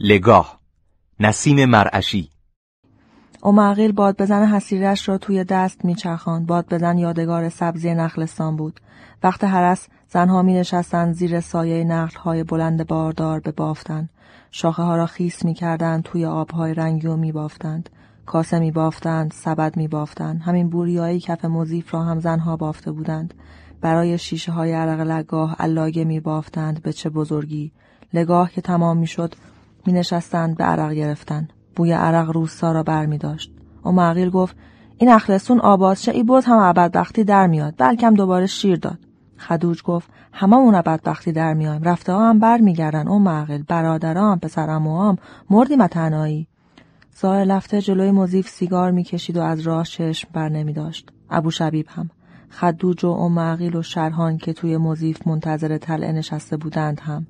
لگاه نسیم مرعشی باد بزن حسیرش را توی دست میچرخاند باد بزن یادگار سبزی نخلستان بود وقت هرس زنها می نشستن زیر سایه نخل های بلند باردار به بافتن شاخه ها را خیس می کردن توی آبهای رنگی و می بافتند کاسه می بافتند سبد می بافتند همین بوریایی کف مزیف را هم زنها بافته بودند برای شیشه های عرق لگاه می بافتند به چه بزرگی لگاه که تمام می شد می نشستند به عرق گرفتن بوی عرق روستا را بر می داشت و معقیل گفت این اخلسون آباز ای بود هم بدبختی در میاد بلکم دوباره شیر داد خدوج گفت هممون بدبختی در میایم رفته ها هم بر میگردن اون معقل و هم مردیم تنهایی زای لفته جلوی مضیف سیگار میکشید و از راه چشم بر نمی داشت ابو شبیب هم خدوج و ام و شرحان که توی مضیف منتظر طلعه نشسته بودند هم